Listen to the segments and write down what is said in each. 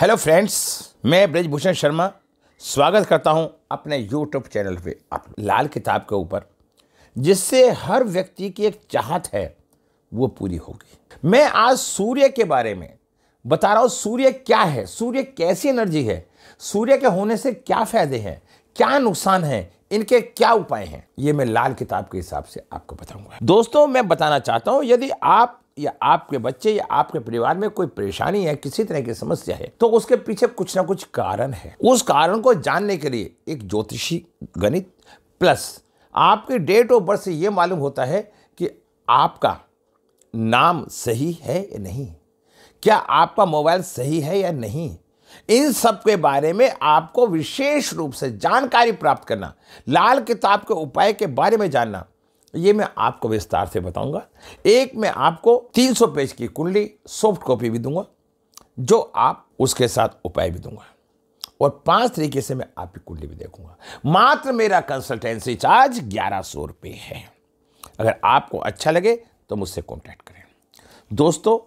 hello friends मैं ब्रजभूषण शर्मा स्वागत करता हूं अपने यूट्यूब चैनल पे आप लाल किताब के ऊपर जिससे हर व्यक्ति की एक चाहत है वो पूरी होगी मैं आज सूर्य के बारे में बता रहा हूँ सूर्य क्या है सूर्य कैसी एनर्जी है सूर्य के होने से क्या फ़ायदे हैं क्या नुकसान हैं इनके क्या उपाय हैं ये मैं लाल किताब के हिसाब से आपको बताऊंगा दोस्तों मैं बताना चाहता हूँ यदि आप या आपके बच्चे या आपके परिवार में कोई परेशानी है किसी तरह की समस्या है तो उसके पीछे कुछ ना कुछ कारण है उस कारण को जानने के लिए एक ज्योतिषी गणित प्लस आपके डेट ऑफ बर्थ से ये मालूम होता है कि आपका नाम सही है या नहीं क्या आपका मोबाइल सही है या नहीं इन सब के बारे में आपको विशेष रूप से जानकारी प्राप्त करना लाल किताब के उपाय के बारे में जानना ये मैं आपको विस्तार से बताऊंगा एक मैं आपको 300 पेज की कुंडली सॉफ्ट कॉपी भी दूंगा जो आप उसके साथ उपाय भी दूंगा और पांच तरीके से मैं आपकी कुंडली भी देखूंगा मात्र मेरा कंसल्टेंसी चार्ज ग्यारह सौ रुपये है अगर आपको अच्छा लगे तो मुझसे कॉन्टैक्ट करें दोस्तों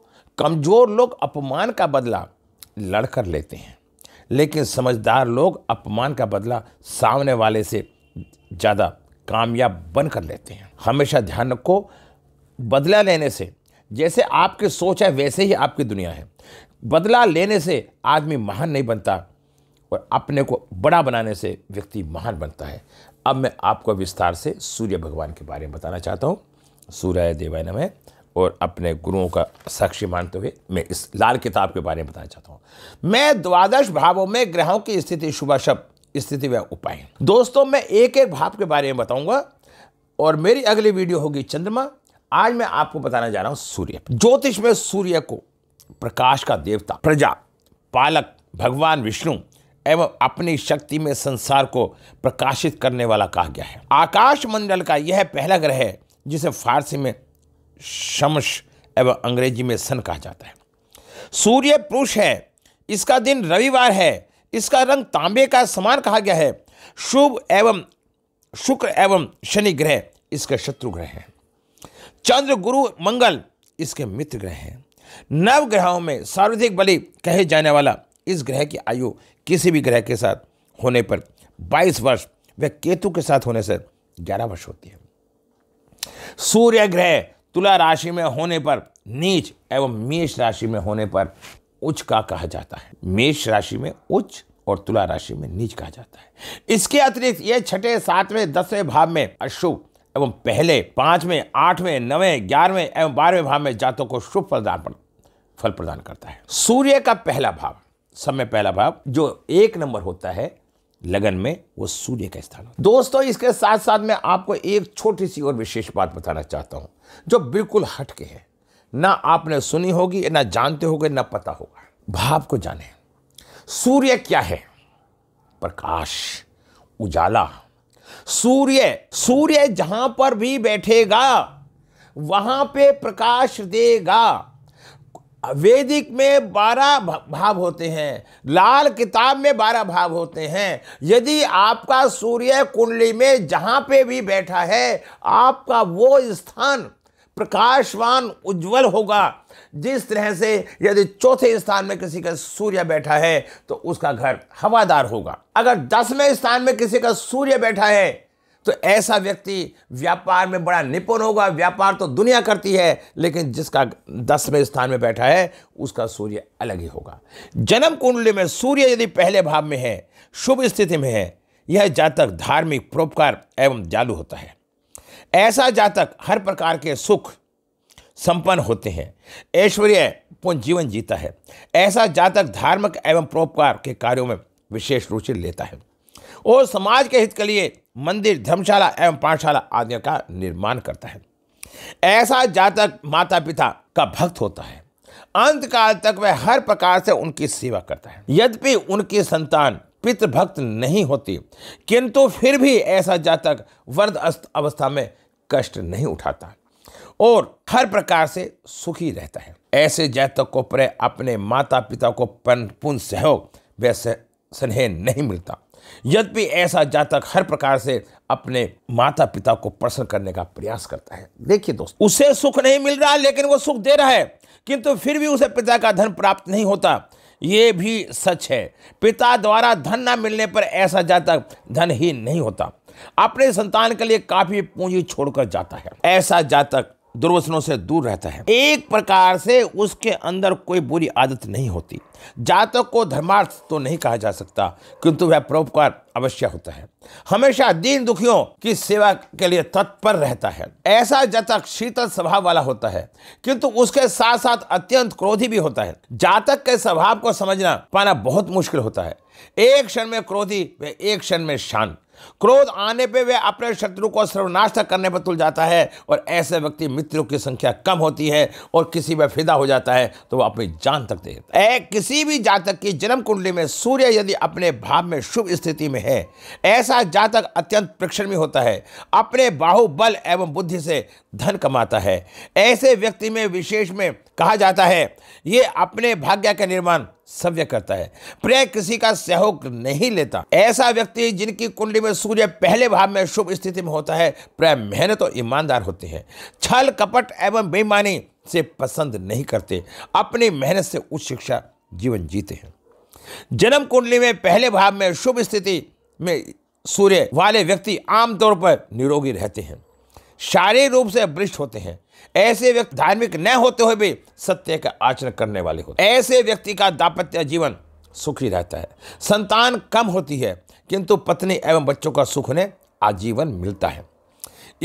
कमज़ोर लोग अपमान का बदला लड़कर लेते हैं लेकिन समझदार लोग अपमान का बदला सामने वाले से ज़्यादा कामयाब बन कर लेते हैं हमेशा ध्यान रखो बदला लेने से जैसे आपकी सोच है वैसे ही आपकी दुनिया है बदला लेने से आदमी महान नहीं बनता और अपने को बड़ा बनाने से व्यक्ति महान बनता है अब मैं आपको विस्तार से सूर्य भगवान के बारे में बताना चाहता हूँ सूर्य देवाय नम है और अपने गुरुओं का साक्षी मानते हुए मैं इस लाल किताब के बारे में बताना चाहता हूँ मैं द्वादश भावों में ग्रहों की स्थिति शुभ शब्द स्थिति व उपाय दोस्तों मैं एक एक भाप के बारे में बताऊंगा और मेरी अगली वीडियो होगी चंद्रमा आज मैं आपको बताने जा रहा हूं सूर्य ज्योतिष में सूर्य को प्रकाश का देवता प्रजा पालक भगवान विष्णु एवं अपनी शक्ति में संसार को प्रकाशित करने वाला कहा गया है आकाश मंडल का यह पहला ग्रह है जिसे फारसी में शमश एवं अंग्रेजी में सन कहा जाता है सूर्य पुरुष है इसका दिन रविवार है इसका रंग तांबे का समान कहा गया है शुभ एवं शुक्र एवं शनि ग्रह इसके शत्रु ग्रह हैं चंद्र गुरु मंगल इसके मित्र ग्रह हैं नव ग्रहों में सर्वाधिक बलि कहे जाने वाला इस ग्रह की आयु किसी भी ग्रह के साथ होने पर 22 वर्ष व केतु के साथ होने से 11 वर्ष होती है सूर्य ग्रह तुला राशि में होने पर नीच एवं मेष राशि में होने पर उच्च का कहा जाता है मेष राशि में उच्च और तुला राशि में नीच कहा जाता है इसके अतिरिक्त ये छठे सातवें दसवें भाव में अशुभ एवं पहले पांचवें आठवें नवें ग्यारहवें एवं बारहवें भाव में जातों को शुभ प्रदान फल प्रदान करता है सूर्य का पहला भाव सब में पहला भाव जो एक नंबर होता है लगन में वो सूर्य का स्थान होता दोस्तों इसके साथ साथ मैं आपको एक छोटी सी और विशेष बात बताना चाहता हूं जो बिल्कुल हटके है ना आपने सुनी होगी ना जानते होगे ना पता होगा भाव को जाने सूर्य क्या है प्रकाश उजाला सूर्य सूर्य जहां पर भी बैठेगा वहां पे प्रकाश देगा वैदिक में बारह भाव होते हैं लाल किताब में बारह भाव होते हैं यदि आपका सूर्य कुंडली में जहां पे भी बैठा है आपका वो स्थान प्रकाशवान उज्जवल होगा जिस तरह से यदि चौथे स्थान में किसी का सूर्य बैठा है तो उसका घर हवादार होगा अगर दसवें स्थान में किसी का सूर्य बैठा है तो ऐसा व्यक्ति व्यापार में बड़ा निपुण होगा व्यापार तो दुनिया करती है लेकिन जिसका दसवें स्थान में बैठा है उसका सूर्य अलग ही होगा जन्म कुंडली में सूर्य यदि पहले भाव में है शुभ स्थिति में है यह जातक धार्मिक परोपकार एवं जालू होता है ऐसा जातक हर प्रकार के सुख संपन्न होते हैं ऐश्वर्य पूर्ण जीवन जीता है ऐसा जातक धार्मिक एवं परोपकार के कार्यों में विशेष रुचि लेता है और समाज के हित के लिए मंदिर धर्मशाला एवं पाठशाला आदि का निर्माण करता है ऐसा जातक माता पिता का भक्त होता है अंत काल तक वह हर प्रकार से उनकी सेवा करता है यद्यपि उनकी संतान पितृभक्त नहीं होती किंतु फिर भी ऐसा जातक वर्ध अवस्था में कष्ट नहीं उठाता और हर प्रकार से सुखी रहता है ऐसे जातक को पर अपने माता पिता को पूर्ण सहयोग व स्नेह नहीं मिलता यद्यपि ऐसा जातक हर प्रकार से अपने माता पिता को प्रसन्न करने का प्रयास करता है देखिए दोस्त उसे सुख नहीं मिल रहा लेकिन वो सुख दे रहा है किंतु फिर भी उसे पिता का धन प्राप्त नहीं होता ये भी सच है पिता द्वारा धन न मिलने पर ऐसा जातक धन ही नहीं होता अपने संतान के लिए काफी पूंजी छोड़कर जाता है ऐसा जातक दुर्वचनों से दूर रहता है एक प्रकार से उसके अंदर कोई बुरी आदत नहीं होती जातक को धर्मार्थ तो नहीं कहा जा सकता किंतु वह परोपकार अवश्य होता है हमेशा दीन दुखियों की सेवा के लिए तत्पर रहता है ऐसा जातक शीतल स्वभाव वाला होता है किंतु उसके साथ साथ अत्यंत क्रोधी भी होता है जातक के स्वभाव को समझना पाना बहुत मुश्किल होता है एक क्षण में क्रोधी व एक क्षण में शांत क्रोध आने पे वे अपने शत्रु को सर्वनाश करने पर तुल जाता है और ऐसे व्यक्ति मित्रों की संख्या कम होती है और किसी में फिदा हो जाता है तो वह अपनी जान तक दे किसी भी जातक की जन्म कुंडली में सूर्य यदि अपने भाव में शुभ स्थिति में है ऐसा जातक अत्यंत प्रक्षण में होता है अपने बाहुबल एवं बुद्धि से धन कमाता है ऐसे व्यक्ति में विशेष में कहा जाता है ये अपने भाग्य का निर्माण सव्य करता है प्रिय किसी का सहयोग नहीं लेता ऐसा व्यक्ति जिनकी कुंडली में सूर्य पहले भाव में शुभ स्थिति में होता है प्रिय मेहनत और ईमानदार होते हैं छल कपट एवं बेईमानी से पसंद नहीं करते अपनी मेहनत से उच्च शिक्षा जीवन जीते हैं जन्म कुंडली में पहले भाव में शुभ स्थिति में सूर्य वाले व्यक्ति आमतौर पर निरोगी रहते हैं शारीरिक रूप से वृष्ट होते हैं ऐसे व्यक्ति धार्मिक न होते हुए भी सत्य का आचरण करने वाले होते ऐसे व्यक्ति का दाम्पत्य जीवन सुखी रहता है संतान कम होती है किंतु पत्नी एवं बच्चों का सुख उन्हें आजीवन मिलता है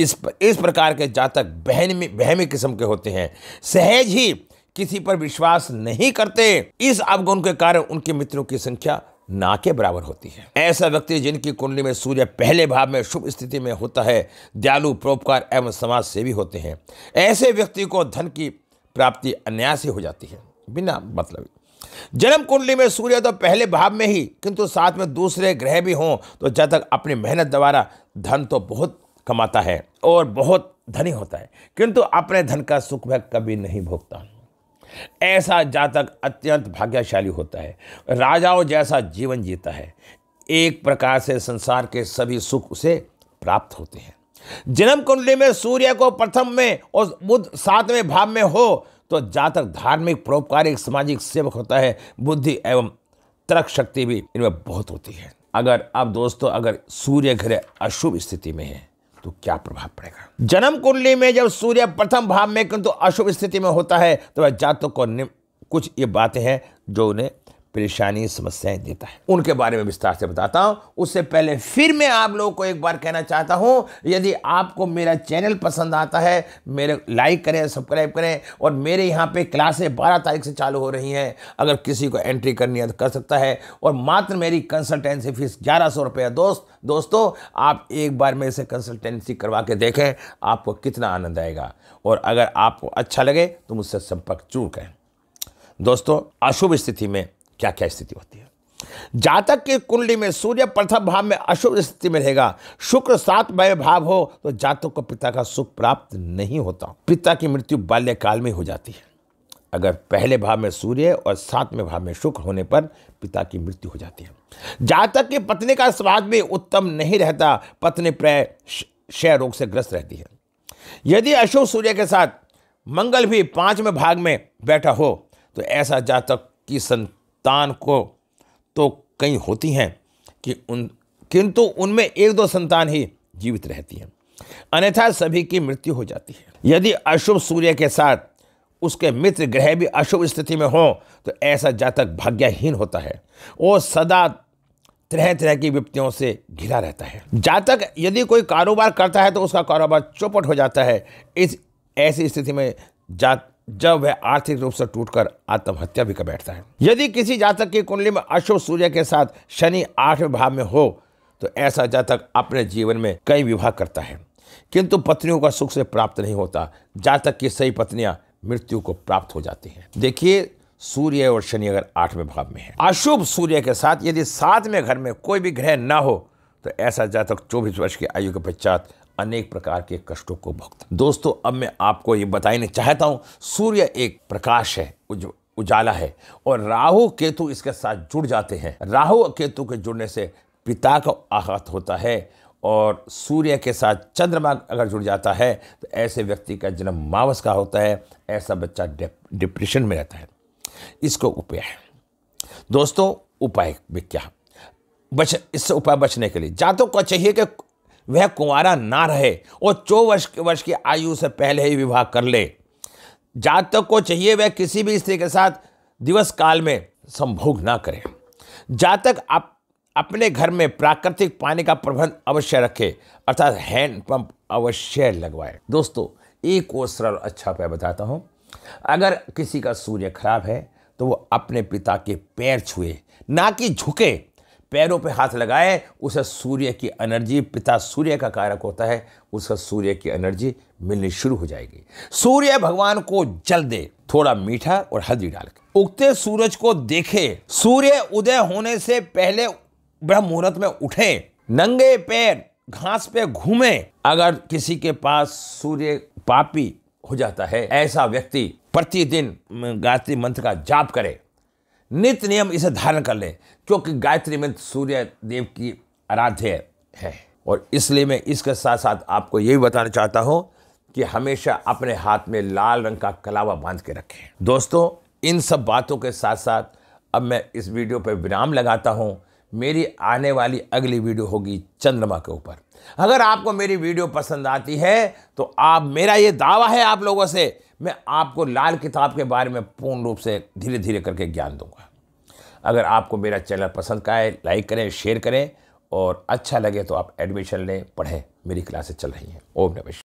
इस इस प्रकार के जातक बहन बहमी किस्म के होते हैं सहज ही किसी पर विश्वास नहीं करते इस अवगुण के कारण उनके मित्रों की संख्या ना के बराबर होती है ऐसा व्यक्ति जिनकी कुंडली में सूर्य पहले भाव में शुभ स्थिति में होता है दयालु परोपकार एवं समाज सेवी होते हैं ऐसे व्यक्ति को धन की प्राप्ति अन्यास ही हो जाती है बिना मतलब जन्म कुंडली में सूर्य तो पहले भाव में ही किंतु साथ में दूसरे ग्रह भी हों तो जब तक अपनी मेहनत द्वारा धन तो बहुत कमाता है और बहुत धनी होता है किंतु अपने धन का सुख वह कभी नहीं भोगता ऐसा जातक अत्यंत भाग्यशाली होता है राजाओं जैसा जीवन जीता है एक प्रकार से संसार के सभी सुख उसे प्राप्त होते हैं जन्म कुंडली में सूर्य को प्रथम में और बुद्ध सातवें भाव में हो तो जातक धार्मिक परोपकारिक सामाजिक सेवक होता है बुद्धि एवं तर्क शक्ति भी इनमें बहुत होती है अगर आप दोस्तों अगर सूर्य ग्रह अशुभ स्थिति में है तो क्या प्रभाव पड़ेगा जन्म कुंडली में जब सूर्य प्रथम भाव में किंतु अशुभ स्थिति में होता है तो वह जातक को कुछ ये बातें हैं जो उन्हें परेशानी समस्याएं देता है उनके बारे में विस्तार से बताता हूँ उससे पहले फिर मैं आप लोगों को एक बार कहना चाहता हूँ यदि आपको मेरा चैनल पसंद आता है मेरे लाइक करें सब्सक्राइब करें और मेरे यहाँ पे क्लासें बारह तारीख से चालू हो रही हैं अगर किसी को एंट्री करनी है तो कर सकता है और मात्र मेरी कंसल्टेंसी फीस ग्यारह सौ रुपये दोस्त दोस्तों आप एक बार मेरे से कंसल्टेंसी करवा के देखें आपको कितना आनंद आएगा और अगर आपको अच्छा लगे तो मुझसे संपर्क चूर करें दोस्तों अशुभ स्थिति में क्या क्या स्थिति होती है जातक की कुंडली में सूर्य प्रथम भाव में अशुभ स्थिति में रहेगा शुक्र सातमय भाव हो तो जातक को पिता का सुख प्राप्त नहीं होता पिता की मृत्यु बाल्यकाल में हो जाती है अगर पहले भाव में सूर्य और सातवें भाव में शुक्र होने पर पिता की मृत्यु हो जाती है जातक की पत्नी का स्वाद भी उत्तम नहीं रहता पत्नी प्रय क्षय रोग से ग्रस्त रहती है यदि अशुभ सूर्य के साथ मंगल भी पांचवें भाग में बैठा हो तो ऐसा जातक की संत संतान को तो कई होती हैं कि उन किंतु उनमें एक दो संतान ही जीवित रहती हैं अन्यथा सभी की मृत्यु हो जाती है यदि अशुभ सूर्य के साथ उसके मित्र ग्रह भी अशुभ स्थिति में हो तो ऐसा जातक भाग्यहीन होता है वो सदा तरह तरह की विपत्तियों से घिरा रहता है जातक यदि कोई कारोबार करता है तो उसका कारोबार चौपट हो जाता है इस ऐसी स्थिति में जात जब वह आर्थिक रूप से टूटकर आत्महत्या भी कर बैठता है यदि किसी जातक की कुंडली में अशुभ सूर्य के साथ शनि आठवें भाव में हो तो ऐसा जातक अपने जीवन में कई विवाह करता है किंतु पत्नियों का सुख से प्राप्त नहीं होता जातक की सही पत्नियां मृत्यु को प्राप्त हो जाती हैं देखिए सूर्य और शनि अगर आठवें भाव में है अशुभ सूर्य के साथ यदि सातवें घर में कोई भी ग्रह ना हो तो ऐसा जातक चौबीस वर्ष की आयु के पश्चात अनेक प्रकार के कष्टों को भुगत दोस्तों अब मैं आपको ये बताने चाहता हूँ सूर्य एक प्रकाश है उज, उजाला है और राहु केतु इसके साथ जुड़ जाते हैं राहु केतु के जुड़ने से पिता को आहत होता है और सूर्य के साथ चंद्रमा अगर जुड़ जाता है तो ऐसे व्यक्ति का जन्म मावस का होता है ऐसा बच्चा डिप्रेशन में रहता है इसको उपाय है दोस्तों उपाय में क्या बच इससे उपाय बचने के लिए जातों को चाहिए कि वह कुंवारा ना रहे और चौ वर्ष वर्ष की आयु से पहले ही विवाह कर ले जातक को चाहिए वह किसी भी स्त्री के साथ दिवस काल में संभोग ना करे जातक आप अपने घर में प्राकृतिक पानी का प्रबंध अवश्य रखे अर्थात हैंड पंप अवश्य लगवाए दोस्तों एक और सरल अच्छा उपाय बताता हूँ अगर किसी का सूर्य खराब है तो वो अपने पिता के पैर छुए ना कि झुके पैरों पे हाथ लगाए उसे सूर्य की एनर्जी पिता सूर्य का कारक होता है उसे सूर्य की एनर्जी मिलनी शुरू हो जाएगी सूर्य भगवान को जल दे थोड़ा मीठा और हल्दी डाल के उगते सूरज को देखे सूर्य उदय होने से पहले ब्रह्म मुहूर्त में उठे नंगे पैर घास पे घूमे अगर किसी के पास सूर्य पापी हो जाता है ऐसा व्यक्ति प्रतिदिन गायत्री मंत्र का जाप करे नित्य नियम इसे धारण कर लें क्योंकि गायत्री मंत्र सूर्य देव की आराध्य है और इसलिए मैं इसके साथ साथ आपको ये भी बताना चाहता हूँ कि हमेशा अपने हाथ में लाल रंग का कलावा बांध के रखें दोस्तों इन सब बातों के साथ साथ अब मैं इस वीडियो पर विराम लगाता हूँ मेरी आने वाली अगली वीडियो होगी चंद्रमा के ऊपर अगर आपको मेरी वीडियो पसंद आती है तो आप मेरा ये दावा है आप लोगों से मैं आपको लाल किताब के बारे में पूर्ण रूप से धीरे धीरे करके ज्ञान दूंगा अगर आपको मेरा चैनल पसंद का है लाइक करें शेयर करें और अच्छा लगे तो आप एडमिशन लें पढ़ें मेरी क्लासेस चल रही हैं ओम नमेश